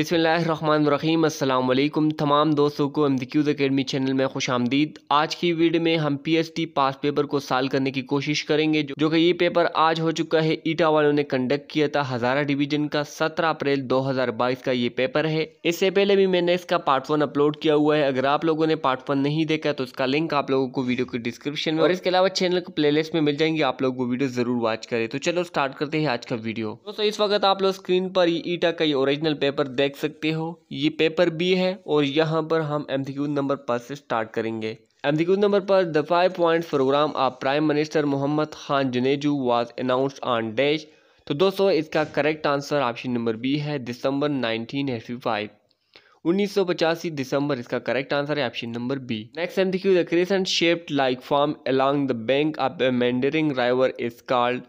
बिसमीम अल्लाम तमाम दोस्तों को एम क्यूज़ अकेडमी चैनल में खुश आमदीद आज की वीडियो में हम P S T past paper को साल करने की कोशिश करेंगे जो कि ये पेपर आज हो चुका है ईटा वालों ने कंडक्ट किया था हज़ारा डिवीजन का 17 अप्रैल 2022 का ये पेपर है इससे पहले भी मैंने इसका पार्ट वन अपलोड किया हुआ है अगर आप लोगों ने पार्ट वन नहीं देखा तो उसका लिंक आप लोगों को वीडियो के डिस्क्रिप्शन में और इसके अलावा चैनल को प्ले में मिल जाएंगे आप लोग वो वीडियो ज़रूर वॉच करें तो चलो स्टार्ट करते हैं आज का वीडियो दोस्तों इस वक्त आप लोग स्क्रीन पर ईटा का ये ओरिजिनल पेपर देख देख सकते हो ये पेपर बी है और यहाँ पर हम एमसीक्यू नंबर पाँच से स्टार्ट करेंगे एमसीक्यू नंबर पर the five point program of prime minister Mohammad Khan Junejo was announced on dash तो दोस्तों इसका correct answer option number B है दिसंबर नाइनटीन एफी फाइव उन्नीस सौ पचासी दिसंबर इसका करेक्ट आंसर है option number B next M C Q the crescent shaped like form along the bank of a meandering river is called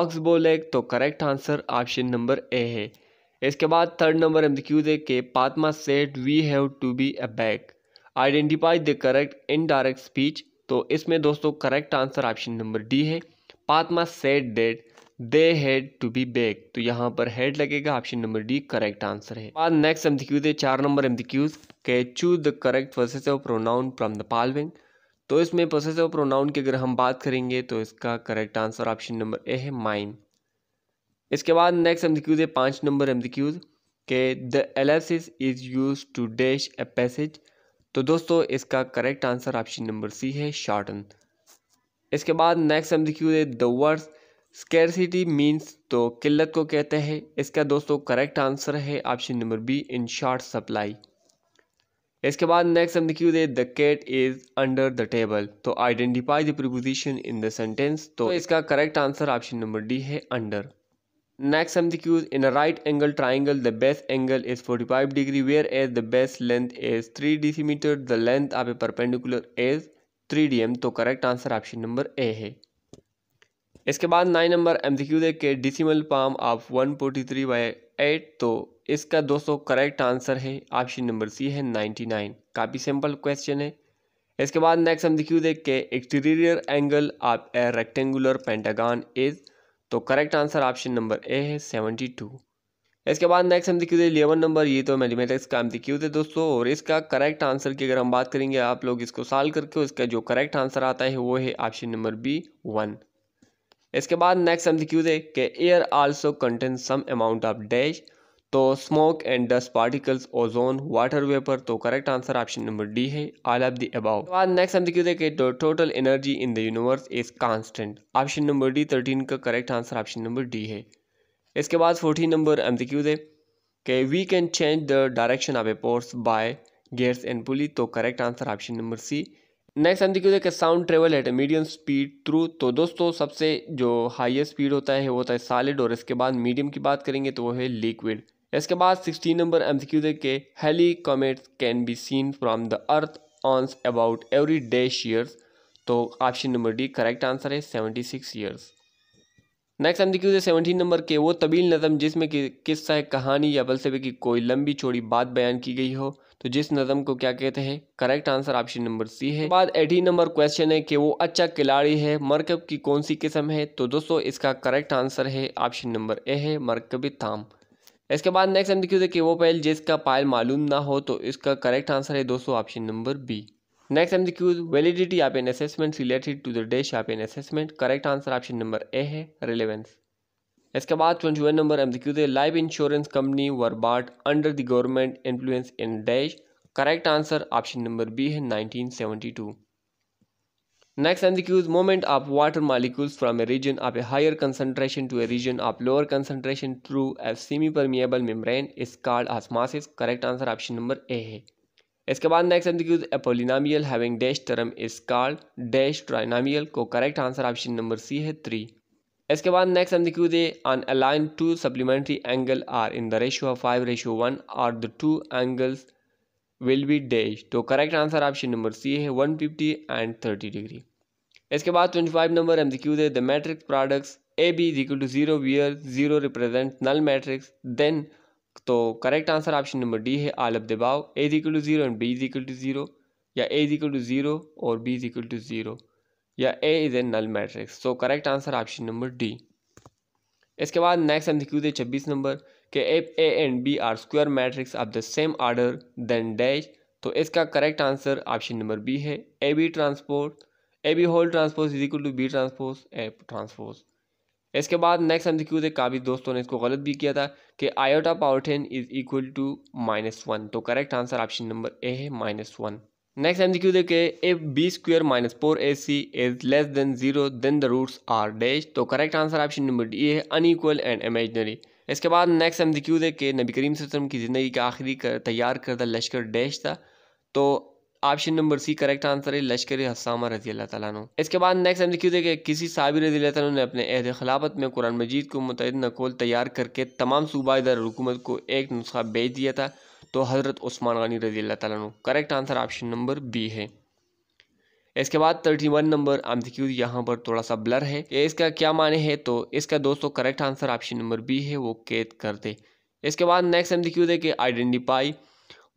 oxbow lake तो correct answer option number A है इसके बाद third number M Q Fatima said we have to be a back identify the correct indirect speech तो इसमें दोस्तों correct answer option number D है Fatima said that they had to be back तो यहाँ पर हेड लगेगा option number D correct answer है बाद नेक्स्ट एम है चार नंबर एम के choose the correct process of pronoun from the following तो इसमें प्रोसेस ऑफ प्रोनाउन की अगर हम बात करेंगे तो इसका correct answer option number A है माइंड इसके बाद नेक्स्ट एमसीक्यूज है पाँच नंबर एमसीक्यूज के the ellipsis is use to dash a passage तो दोस्तों इसका correct answer option number C है शॉर्टन इसके बाद नेक्स्ट एमसीक्यूज है द वर्ड्स स्केरसिटी मीन्स तो किल्लत को कहते हैं इसका दोस्तों करेक्ट आंसर है option number B in short supply इसके बाद नेक्स्ट हम देखिए the cat is under the table तो identify the preposition in the sentence तो इसका correct answer option number D है under next M Next MCQs in a right angle triangle the base angle is 45 degree whereas the base length is metre the length of a perpendicular perpendicular three D M तो correct answer option number A है इसके बाद nine number M दू Q देखे decimal form of one forty three by eight तो इसका दोस्तों correct answer है ऑप्शन नंबर सी है नाइन्टी नाइन काफ़ी सिंपल क्वेश्चन है इसके बाद नेक्स्ट एम सी देख के exterior angle of a rectangular pentagon is तो correct answer option number A है सेवेंटी टू इसके बाद नेक्स्ट हम देखिए इलेवन नंबर ये तो मैथमेटिक्स का एमसीक्यू थे दोस्तों और इसका करेक्ट आंसर की अगर हम बात करेंगे आप लोग इसको सॉल्व करके इसका जो करेक्ट आंसर आता है वो है ऑप्शन नंबर बी वन इसके बाद नेक्स्ट एमसीक्यू थे कि air also content some amount of dash तो smoke and dust particles ozone water vapour तो correct answer option number D है ऑल ऑफ द बाद नेक्स्ट हम देखिए कि total energy in the universe is constant option number D thirteen का correct answer option number D है इसके बाद फोर्टीन नंबर एम दे के we can change the direction of a force by gears and पुली तो correct answer option number C next हम देखिए के sound travel at medium speed through तो दोस्तों सबसे जो हाइएस्ट स्पीड होता है वो होता है सॉलिड और इसके बाद मीडियम की बात करेंगे तो वो है लिक्विड इसके बाद sixteen number M C Q देखे Halley comets can be seen from the earth once about every day years तो option number D correct answer है seventy six years next M है सेवनटीन नंबर के वो तबील नज़म जिसमें कि किस्सा कहानी या फलसफे की कोई लंबी चौड़ी बात बयान की गई हो तो जिस नज़म को क्या कहते हैं correct answer option number C है बाद एटीन नंबर क्वेश्चन है कि वो अच्छा खिलाड़ी है मरकब की कौन सी किस्म है तो दोस्तों इसका करेक्ट आंसर है ऑप्शन नंबर ए है मरकब थाम इसके बाद नेक्स्ट एम है कि वो पायल जिसका पायल मालूम ना हो तो इसका करेक्ट आंसर है दोस्तों option number B next M validity of an assessment related to the dash of an assessment correct answer option number A है रिलेवेंस इसके बाद ट्वेंटी वन नंबर एम है life insurance company were brought under the government influence in dash correct answer option number B है nineteen seventy two next M दिक्यूज movement of water molecules from a region of a higher concentration to A region of lower concentration through a semipermeable membrane is called osmosis correct answer option number A है इसके बाद next M दिक्यूज a polynomial having dash term is called dash trinomial को correct answer option number C है three इसके बाद next एन दूज एन अलाइन two supplementary angle are in the ratio five ratio one are the two angles will be dash तो correct answer option number C है one fifty and thirty degree इसके बाद twenty five number M C है the matrix products A B is equal to zero where zero represent null matrix then तो correct answer option number D है of दबाव A is equal to zero and B is equal to zero या A is equal to zero और B is equal to zero या A is a null matrix तो correct answer option number D इसके बाद next M C दे छब्बीस number के if A and B are square matrix of the same order then dash तो इसका correct answer option number B है A B transpose A B whole transpose is equal to B transpose A transpose इसके बाद next हम थे काफ़ी दोस्तों ने इसको गलत भी किया था कि iota power ten is equal to minus one तो correct answer option number A है माइनस वन नेक्स्ट एमसीक्यू देखे if B square minus four A C is less than zero then the roots are dash तो correct answer option number D है unequal and imaginary इसके बाद next MCQ देखे नबी करीम वसल्लम की ज़िंदगी का आखिरी कर, तैयार करता लश्कर डैश था तो option number C correct answer है लश्कर हसामा रजी अल्लाह तु इसके बाद नेक्स्ट एम क्यू देखे किसी साबिर रजी अल्लाह ने अपने अहद खिलाफत में कुरान मजीद को मुतद नकोल तैयार करके तमाम सूबादार हुकूमत को एक नुस्खा बेच दिया था तो हज़रत उस्मान गनी रजी अल्लाह तु correct answer option number B है इसके बाद थर्टी वन नंबर आमसीक्यू यहाँ पर थोड़ा सा ब्लर है ये इसका क्या माने है तो इसका दोस्तों correct answer option number B है वो कैद कर दे इसके बाद नेक्स्ट एमसीक्यू है देखे identify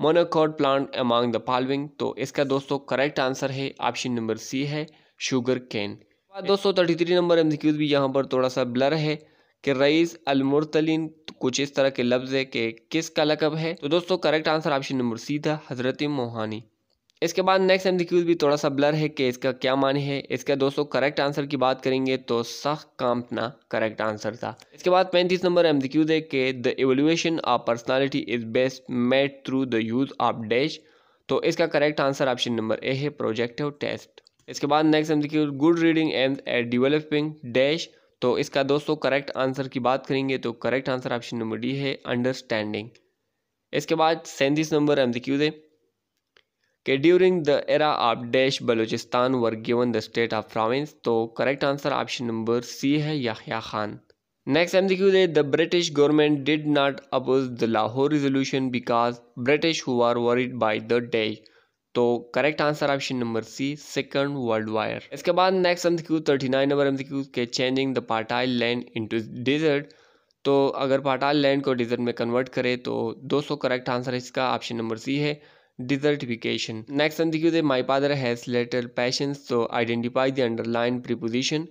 monocot plant among the following तो इसका दोस्तों करेक्ट आंसर है ऑप्शन नंबर सी है शुगर कैन दोस्तों थर्टी थ्री नंबर एमसीक्यूज भी यहाँ पर थोड़ा सा ब्लर है कि रईस अलमरतलिन कुछ इस तरह के लफ्ज़ है कि किस का लकब है तो दोस्तों correct answer option number C था हज़रत मोहानी इसके बाद नेक्स्ट एम भी थोड़ा सा ब्लर है कि इसका क्या माने है इसका दोस्तों करेक्ट आंसर की बात करेंगे तो सख कांपना करेक्ट आंसर था इसके बाद पैंतीस नंबर एम है कि the evolution of personality is best made through the use of dash तो इसका correct answer option number A है प्रोजेक्टिव टेस्ट इसके बाद next M good reading and at developing dash तो इसका दोस्तों करेक्ट आंसर की बात करेंगे तो correct answer option number D है अंडरस्टैंडिंग इसके बाद सैंतीस नंबर एम है कि during the era of dash Balochistan were given the state of फ्रावेंस तो correct answer option number C है याहिया खान नेक्स्ट एम है the British government did not oppose the Lahore resolution because British who are worried by the dash तो correct answer option number C second world war इसके बाद next M Q thirty nine number M Q के changing the fertile land into desert तो अगर fertile land को desert में convert करें तो 200 करेक्ट आंसर इसका ऑप्शन नंबर सी है desertification next M Q my father has letter patience तो आइडेंटिफाई द अंडरलाइन प्रीपोजिशन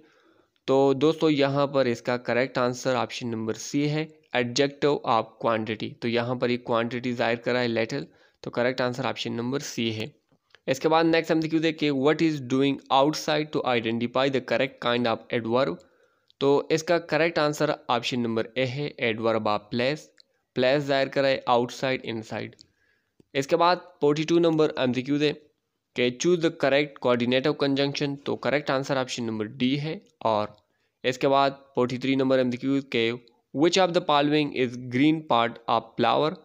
तो दोस्तों यहाँ पर इसका correct answer option number C है एडजेक्टिव ऑफ क्वांटिटी तो यहाँ पर ये क्वांटिटी जाहिर करा है लेटर तो correct answer option number C है इसके बाद नेक्स्ट हम देखिए देखिए what is doing outside to identify the correct kind of adverb तो इसका correct answer option number A है एडवर्ब ऑफ प्लेस प्लेस जाहिर कराए आउटसाइड इनसाइड इसके बाद forty two number M C Q दे के choose the correct coordinate of conjunction तो correct answer option number D है और इसके बाद forty three number M C Q के which of the following is green part of flower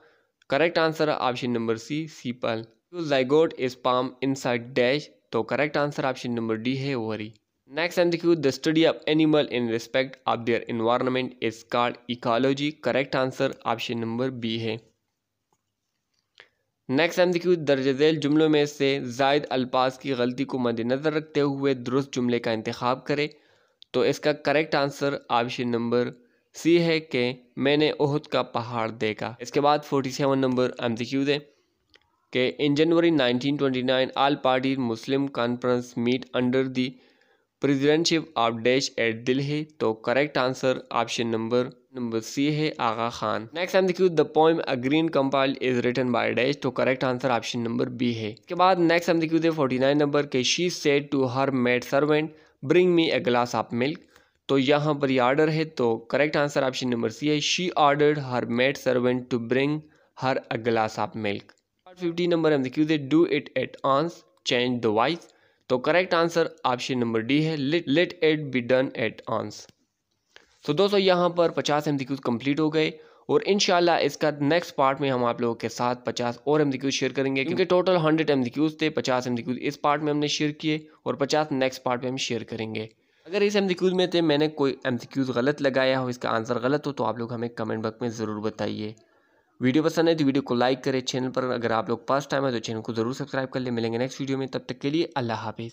correct answer option number C sepal zygote is palm in dash तो correct answer option number D है ovary next MCQ the study of animal in respect of their environment is called ecology correct answer option number B है next MCQ दर्ज झेल जुमलों में से जायद अल्फाज की गलती को मद्देनज़र रखते हुए दुरुस्त जुमले का इंतखब करें तो इसका correct answer option number C है कि मैंने ओहद का पहाड़ देखा इसके बाद forty seven number M C Q दें कि in January nine all party Muslim conference meet under the presidentship of dash at Delhi है तो correct answer option number number C है Aga Khan next M Q the poem a green compile is written by dash तो correct answer option number B है इसके बाद next M Q दे forty nine number के she said to her maid servant bring me a glass of milk तो यहाँ पर ये ऑर्डर है तो correct answer option number C है she order her maid servant to bring her a glass of milk fifty number M Qs do it at once change the voice तो correct answer option number D है let it be done at once तो दोस्तों यहाँ पर पचास M complete हो गए और इन इसका नेक्स्ट पार्ट में हम आप लोगों के साथ 50 और एम शेयर करेंगे क्योंकि टोटल 100 एम थे 50 एम इस पार्ट में हमने शेयर किए और 50 नेक्स्ट पार्ट में हम शेयर करेंगे अगर इस एम में थे मैंने कोई एम गलत लगाया हो इसका आंसर गलत हो तो आप लोग हमें कमेंट बॉक्स में ज़रूर बताइए वीडियो पसंद है तो वीडियो को लाइक करें चैनल पर अगर आप लोग फर्स्ट टाइम है तो चैनल को ज़रूर सब्सक्राइब कर ले मिलेंगे नेक्स्ट वीडियो में तब तक के लिए अल्लाह हाफिज़